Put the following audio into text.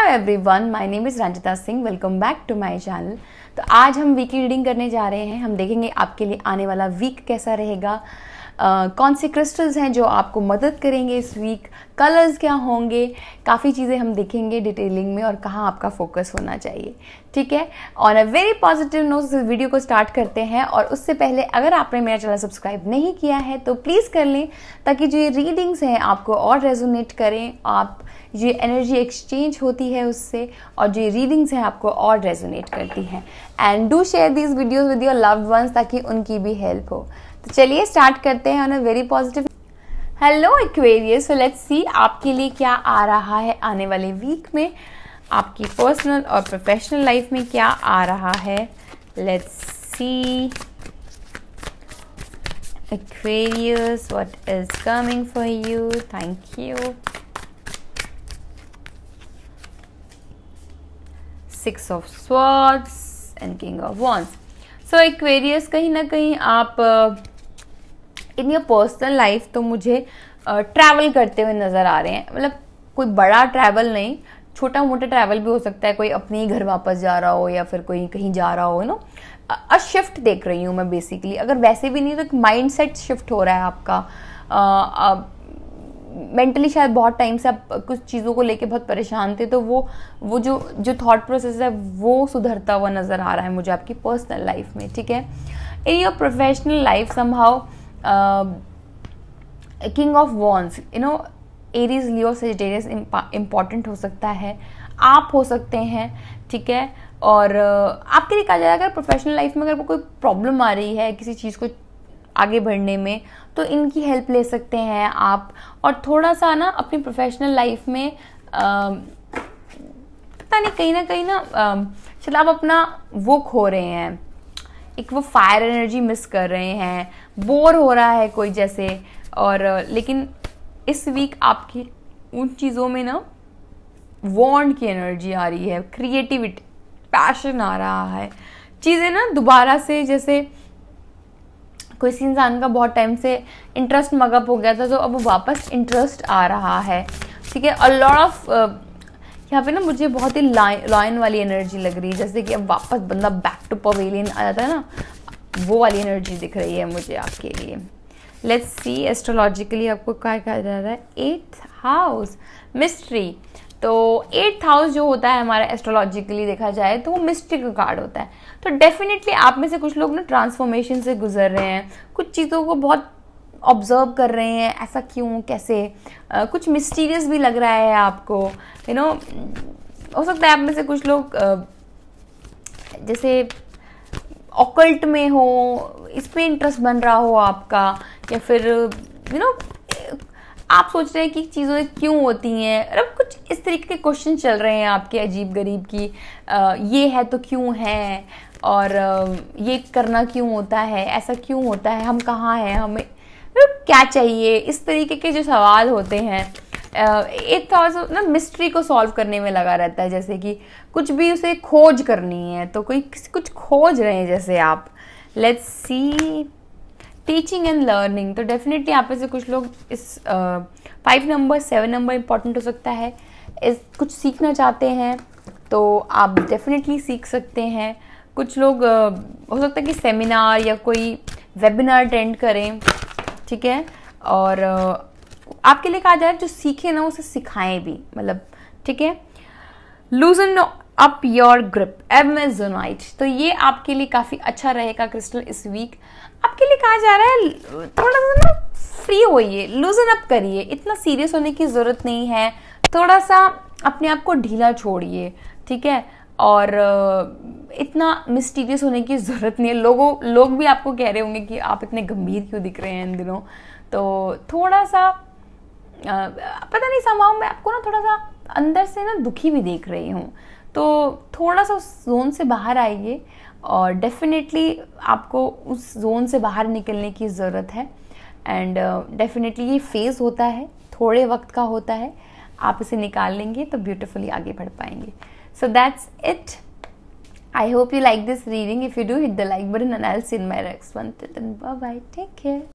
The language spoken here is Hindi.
Hello everyone my name is Ranjita Singh welcome back to my channel तो आज हम वीकली रीडिंग करने जा रहे हैं हम देखेंगे आपके लिए आने वाला वीक कैसा रहेगा कौन से क्रिस्टल्स हैं जो आपको मदद करेंगे इस वीक कलर्स क्या होंगे काफ़ी चीज़ें हम देखेंगे डिटेलिंग में और कहाँ आपका फोकस होना चाहिए ठीक है on a very positive note इस वीडियो को स्टार्ट करते हैं और उससे पहले अगर आपने मेरा चैनल सब्सक्राइब नहीं किया है तो प्लीज़ कर लें ताकि जो ये रीडिंग्स हैं आपको और रेजोनेट करें आप जो एनर्जी एक्सचेंज होती है उससे और जो ये रीडिंग्स हैं आपको और रेजोनेट करती हैं and do share these videos with your loved ones ताकि उनकी भी हेल्प हो तो चलिए स्टार्ट करते हैं on a very positive hello Aquarius so let's see आपके लिए क्या आ रहा है आने वाले वीक में आपकी पर्सनल और प्रोफेशनल लाइफ में क्या आ रहा है let's see Aquarius, what is coming for you? Thank you. Six of Swords and King of Wands. So Aquarius, कहीं ना कहीं आप uh, in your personal life तो मुझे ट्रैवल uh, करते हुए नज़र आ रहे हैं मतलब कोई बड़ा ट्रैवल नहीं छोटा मोटा ट्रैवल भी हो सकता है कोई अपने ही घर वापस जा रहा हो या फिर कोई कहीं जा रहा हो नो अ शिफ्ट देख रही हूँ मैं बेसिकली अगर वैसे भी नहीं तो एक माइंड सेट शिफ्ट हो रहा है आपका मेंटली uh, uh, शायद बहुत टाइम से आप कुछ चीज़ों को लेके बहुत परेशान थे तो वो वो जो जो थाट प्रोसेस है वो सुधरता हुआ नज़र आ रहा है मुझे आपकी पर्सनल लाइफ में ठीक है इन योर प्रोफेशनल लाइफ संभाव king of wands you know Aries Leo Sagittarius important हो सकता है आप हो सकते हैं ठीक है और uh, आपके लिए कहा जाए अगर प्रोफेशनल लाइफ में अगर कोई प्रॉब्लम आ रही है किसी चीज़ को आगे बढ़ने में तो इनकी हेल्प ले सकते हैं आप और थोड़ा सा ना अपनी प्रोफेशनल लाइफ में आ, um, पता नहीं कहीं ना कहीं ना um, चलो आप अपना वो खो रहे हैं एक वो फायर एनर्जी मिस कर रहे हैं बोर हो रहा है कोई जैसे और लेकिन इस वीक आपकी उन चीज़ों में ना वॉन्ट की एनर्जी आ रही है क्रिएटिविटी पैशन आ रहा है चीज़ें ना दोबारा से जैसे सी इंसान का बहुत टाइम से इंटरेस्ट मगअप हो गया था तो अब वापस इंटरेस्ट आ रहा है ठीक है और लॉट ऑफ यहाँ पे ना मुझे बहुत ही लाइन वाली एनर्जी लग रही है जैसे कि अब वापस बंदा बैक टू पवेलियन आ जाता है ना वो वाली एनर्जी दिख रही है मुझे आपके लिए लेट्स सी एस्ट्रोलॉजिकली आपको क्या कहा जा रहा है एट्थ हाउस मिस्ट्री तो एट्थ हाउस जो होता है हमारा एस्ट्रोलॉजिकली देखा जाए तो वो मिस्ट्री का कार्ड होता है तो डेफिनेटली आप में से कुछ लोग ना ट्रांसफॉर्मेशन से गुजर रहे हैं कुछ चीज़ों को बहुत ऑब्जर्व कर रहे हैं ऐसा क्यों कैसे आ, कुछ मिस्टीरियस भी लग रहा है आपको यू you नो know, हो सकता है आप में से कुछ लोग आ, जैसे ऑकल्ट में हो इस पर इंटरेस्ट बन रहा हो आपका या फिर यू नो आप सोच रहे हैं कि चीज़ें क्यों होती हैं अब मतलब कुछ इस तरीके के क्वेश्चन चल रहे हैं आपके अजीब गरीब की आ, ये है तो क्यों है और आ, ये करना क्यों होता है ऐसा क्यों होता है हम कहाँ हैं हमें मतलब क्या चाहिए इस तरीके के जो सवाल होते हैं एक था तो ना मिस्ट्री को सॉल्व करने में लगा रहता है जैसे कि कुछ भी उसे खोज करनी है तो कोई कुछ खोज रहे हैं जैसे आप let's see teaching and learning तो डेफिनेटली आप से कुछ लोग इस five number seven number important हो सकता है इस कुछ सीखना चाहते हैं तो आप डेफिनेटली सीख सकते हैं कुछ लोग uh, हो सकता है कि सेमिनार या कोई वेबिनार अटेंड करें ठीक है और uh, आपके लिए कहा जा रहा है जो सीखे ना उसे सिखाएं भी मतलब ठीक है loosen up your grip amazonite तो ये आपके लिए काफ़ी अच्छा रहेगा क्रिस्टल इस वीक आपके लिए कहा जा रहा है थोड़ा सा ना फ्री होइए लूजन अप करिए इतना सीरियस होने की ज़रूरत नहीं है थोड़ा सा अपने आप को ढीला छोड़िए ठीक है और इतना मिस्टीरियस होने की ज़रूरत नहीं है लोगों लोग भी आपको कह रहे होंगे कि आप इतने गंभीर क्यों दिख रहे हैं इन दिनों तो थोड़ा सा पता नहीं समाओ मैं आपको ना थोड़ा सा अंदर से ना दुखी भी देख रही हूँ तो थोड़ा सा उस जोन से बाहर आइए और डेफिनेटली आपको उस जोन से बाहर निकलने की ज़रूरत है एंड डेफिनेटली ये फेज़ होता है थोड़े वक्त का होता है आप इसे निकाल लेंगे तो ब्यूटिफुली आगे बढ़ पाएंगे so that's it I hope you like this reading if you do hit the like button and I will see in my next one bye take care